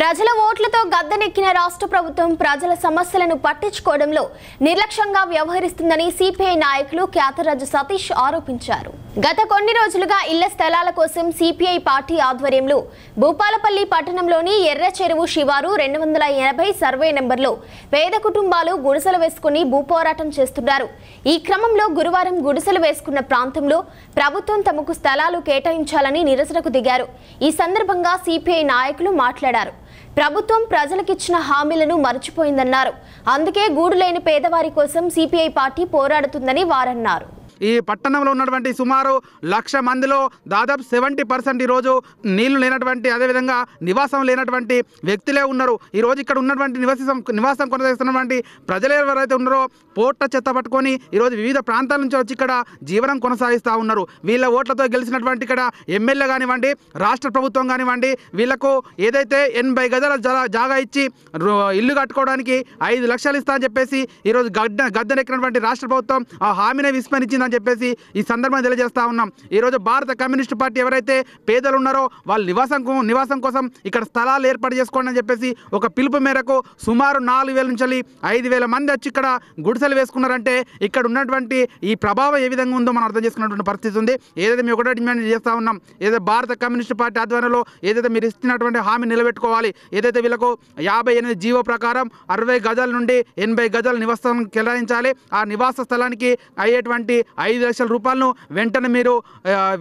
ప్రజల ఓట్లతో గద్దెనెక్కిన రాష్ట్ర ప్రభుత్వం ప్రజల సమస్యలను పట్టించుకోవడంలో నిర్లక్ష్యంగా వ్యవహరిస్తుందని సిపిఐ నాయకులు ఖ్యాతరాజు సతీష్ ఆరోపించారు గత కొన్ని రోజులుగా ఇళ్ల స్థలాల కోసం సిపిఐ పార్టీ ఆధ్వర్యంలో భూపాలపల్లి పట్టణంలోని ఎర్ర చెరువు శివారు రెండు వందల ఎనభై సర్వే నెంబర్లో పేద కుటుంబాలు గుడిసెలు వేసుకుని భూపోరాటం చేస్తున్నారు ఈ క్రమంలో గురువారం గుడిసెలు వేసుకున్న ప్రాంతంలో ప్రభుత్వం తమకు స్థలాలు కేటాయించాలని నిరసనకు దిగారు ఈ సందర్భంగా సిపిఐ నాయకులు మాట్లాడారు ప్రభుత్వం ప్రజలకిచ్చిన హామీలను మర్చిపోయిందన్నారు అందుకే గూడు పేదవారి కోసం సిపిఐ పార్టీ పోరాడుతుందని వారన్నారు ఈ పట్టణంలో ఉన్నటువంటి సుమారు లక్ష మందిలో దాదాపు సెవెంటీ పర్సెంట్ ఈరోజు నీళ్లు లేనటువంటి అదేవిధంగా నివాసం లేనటువంటి వ్యక్తులే ఉన్నారు ఈరోజు ఇక్కడ ఉన్నటువంటి నివసం నివాసం కొనసాగిస్తున్నటువంటి ప్రజలు ఎవరైతే ఉన్నారో పోట్ల చెత్త పట్టుకొని ఈరోజు వివిధ ప్రాంతాల నుంచి వచ్చి ఇక్కడ జీవనం కొనసాగిస్తూ ఉన్నారు వీళ్ళ ఓట్లతో గెలిచినటువంటి ఇక్కడ ఎమ్మెల్యే కానివ్వండి రాష్ట్ర ప్రభుత్వం కానివ్వండి వీళ్లకు ఏదైతే ఎనభై గదుల జాగా ఇచ్చి ఇల్లు కట్టుకోవడానికి ఐదు లక్షలు ఇస్తా అని చెప్పేసి ఈరోజు గడ్డ గద్దెనెక్కినటువంటి రాష్ట్ర ప్రభుత్వం ఆ హామీనే విస్మరించిందని చేస్తామని చెప్పేసి ఈ సందర్భంగా తెలియజేస్తా ఉన్నాం ఈరోజు భారత కమ్యూనిస్ట్ పార్టీ ఎవరైతే పేదలు ఉన్నారో వాళ్ళ నివాసం నివాసం కోసం ఇక్కడ స్థలాలు ఏర్పాటు చేసుకోండి అని చెప్పేసి ఒక పిలుపు మేరకు సుమారు నాలుగు వేల నుంచి ఐదు వేల మంది వచ్చి ఇక్కడ గుడిసెలు వేసుకున్నారంటే ఇక్కడ ఉన్నటువంటి ఈ ప్రభావం ఏ విధంగా ఉందో మనం అర్థం చేసుకున్నటువంటి పరిస్థితి ఉంది ఏదైతే మేము ఒకటే డిమాండ్ చేస్తూ ఉన్నాం ఏదైతే భారత కమ్యూనిస్ట్ పార్టీ ఆధ్వర్యంలో ఏదైతే మీరు ఇస్తున్నటువంటి హామీ నిలబెట్టుకోవాలి ఏదైతే వీళ్ళకు యాభై ఎనిమిది జీవో ప్రకారం అరవై గజాల నుండి ఎనభై గజాల నివాసం కేటాయించాలి ఆ నివాస స్థలానికి అయ్యేటువంటి ఐదు లక్షల రూపాయలను వెంటనే మీరు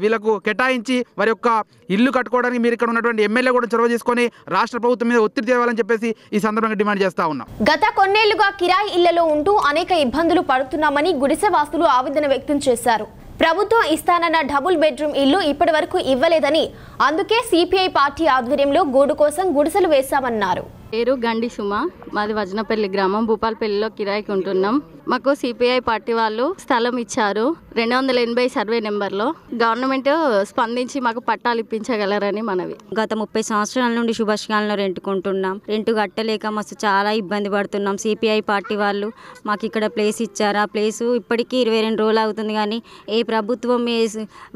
వీళ్ళకు కేటాయించి వారి యొక్క ఇల్లు కట్టుకోవడానికి మీరు ఇక్కడ ఉన్నటువంటి ఎమ్మెల్యే కూడా చొరవ చేసుకొని రాష్ట్ర ప్రభుత్వం మీద ఒత్తిడి తేవాలని చెప్పేసి ఈ సందర్భంగా డిమాండ్ చేస్తా ఉన్నాం గత కొన్నేళ్లుగా కిరాయి ఇళ్లలో ఉంటూ అనేక ఇబ్బందులు పడుతున్నామని గుడిసె వాసులు ఆవేదన వ్యక్తం చేశారు ప్రభుత్వం ఇస్తానన్న డబుల్ బెడ్రూమ్ ఇల్లు ఇప్పటి వరకు ఇవ్వలేదని అందుకే సిపిఐ పార్టీ ఆధ్వర్యంలో గూడు కోసం గుడిసెలు వేశామన్నారు పేరు గండి సుమ మాది వజనపల్లి గ్రామం భూపాలపల్లిలో కిరాయికి ఉంటున్నాం మాకు సిపిఐ పార్టీ వాళ్ళు స్థలం ఇచ్చారు రెండు వందల ఎనభై సర్వే నెంబర్లో గవర్నమెంట్ స్పందించి మాకు పట్టాలు ఇప్పించగలరని మనవి గత ముప్పై సంవత్సరాల నుండి సుభాష్ కాలంలో రెంటుకుంటున్నాం రెంటు కట్టలేక మస్తు చాలా ఇబ్బంది పడుతున్నాం సిపిఐ పార్టీ వాళ్ళు మాకు ఇక్కడ ప్లేస్ ఇచ్చారు ఆ ప్లేసు ఇప్పటికీ ఇరవై రెండు రోజులు అవుతుంది కానీ ఏ ప్రభుత్వం ఏ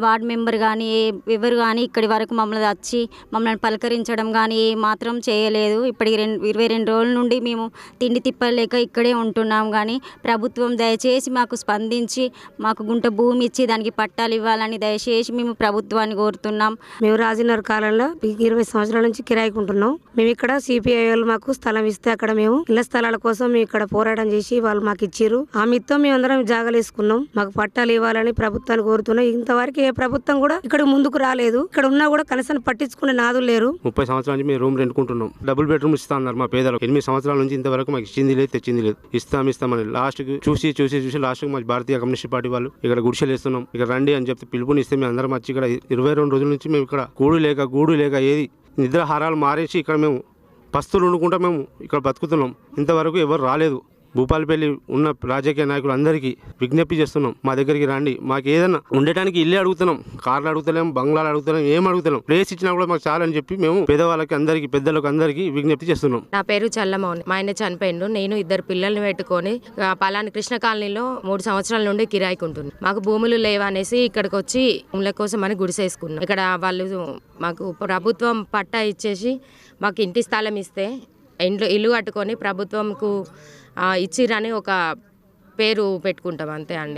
వార్డ్ మెంబర్ కానీ ఏ ఎవరు కానీ ఇక్కడి వరకు మమ్మల్ని వచ్చి మమ్మల్ని పలకరించడం కానీ ఏ మాత్రం చేయలేదు ఇప్పటికి రెండు ఇరవై రెండు రోజుల నుండి మేము తిండి తిప్పలేక ఇక్కడే ఉంటున్నాం కానీ ప్రభుత్వం దయచేసి మాకు స్పందించి మాకు గుంట భూమి ఇచ్చి దానికి పట్టాలు ఇవ్వాలని దయచేసి మేము ప్రభుత్వాన్ని కోరుతున్నాం మేము రాజీనగర్ కాలంలో ఇరవై సంవత్సరాల నుంచి కిరాయికి ఉంటున్నాం మేము ఇక్కడ సిపిఐ వాళ్ళు మాకు స్థలం ఇస్తే అక్కడ మేము ఇళ్ల స్థలాల కోసం మేము ఇక్కడ పోరాటం చేసి వాళ్ళు మాకు ఇచ్చారు ఆ మిత్తం మేమందరం జాగలేసుకున్నాం మాకు పట్టాలు ఇవ్వాలని ప్రభుత్వాన్ని కోరుతున్నాం ఇంతవరకు ఏ ప్రభుత్వం కూడా ఇక్కడ ముందుకు రాలేదు ఇక్కడ ఉన్నా కూడా కనీసం పట్టించుకునే నాదు లేరు ముప్పై సంవత్సరాల నుంచి మేము రూమ్ రెండుకుంటున్నాం డబుల్ బెడ్రూమ్ ఇస్తా అన్నారు మా పేదలు ఎనిమిది సంవత్సరాలు సంవత్సరాల నుంచి ఇంతవరకు మాకు ఇచ్చింది లేదు తెచ్చింది లేదు ఇస్తాం ఇస్తామని లాస్ట్ చూసి చూసి చూసి లాస్ట్ మా భారతీయ కమ్యూనిస్ట్ పార్టీ వాళ్ళు ఇక్కడ గుడిసెలు వేస్తున్నాం ఇక్కడ రండి అని చెప్తే పిలుపునిస్తే మేము అందరం వచ్చి ఇక్కడ ఇరవై రెండు రోజుల నుంచి మేము ఇక్కడ గూడు లేక గూడు లేక ఏది నిద్రాహారాలు మారేసి ఇక్కడ మేము పస్తులు వండుకుంటా మేము ఇక్కడ బతుకుతున్నాం ఇంతవరకు ఎవరు రాలేదు భూపాలపల్లి ఉన్న రాజకీయ నాయకులు అందరికీ విజ్ఞప్తి చేస్తున్నాం మా దగ్గరికి రండి మాకు ఏదైనా ఉండటానికి ఇల్లే అడుగుతున్నాం కార్లు అడుగుతలేం బంగ్లాలు అడుగుతలేం ఏం అడుగుతున్నాం ప్లేస్ ఇచ్చినా కూడా మాకు చాలని చెప్పి మేము పేదవాళ్ళకి అందరికి పెద్దలకు అందరికి విజ్ఞప్తి చేస్తున్నాం నా పేరు చల్లమౌన్ మా ఆయన చనిపోయిండు నేను ఇద్దరు పిల్లల్ని పెట్టుకొని పలాని కృష్ణ కాలనీలో మూడు సంవత్సరాల నుండి కిరాయికి ఉంటుంది మాకు భూములు లేవనేసి ఇక్కడికి వచ్చి భూముల కోసం అని గుడిసేసుకున్నాం ఇక్కడ వాళ్ళు మాకు ప్రభుత్వం పట్టా ఇచ్చేసి మాకు ఇంటి స్థలం ఇస్తే ఇంట్లో ఇల్లు కట్టుకొని ప్రభుత్వంకు ఇచ్చిరని ఒక పేరు పెట్టుకుంటాం అంతే అండి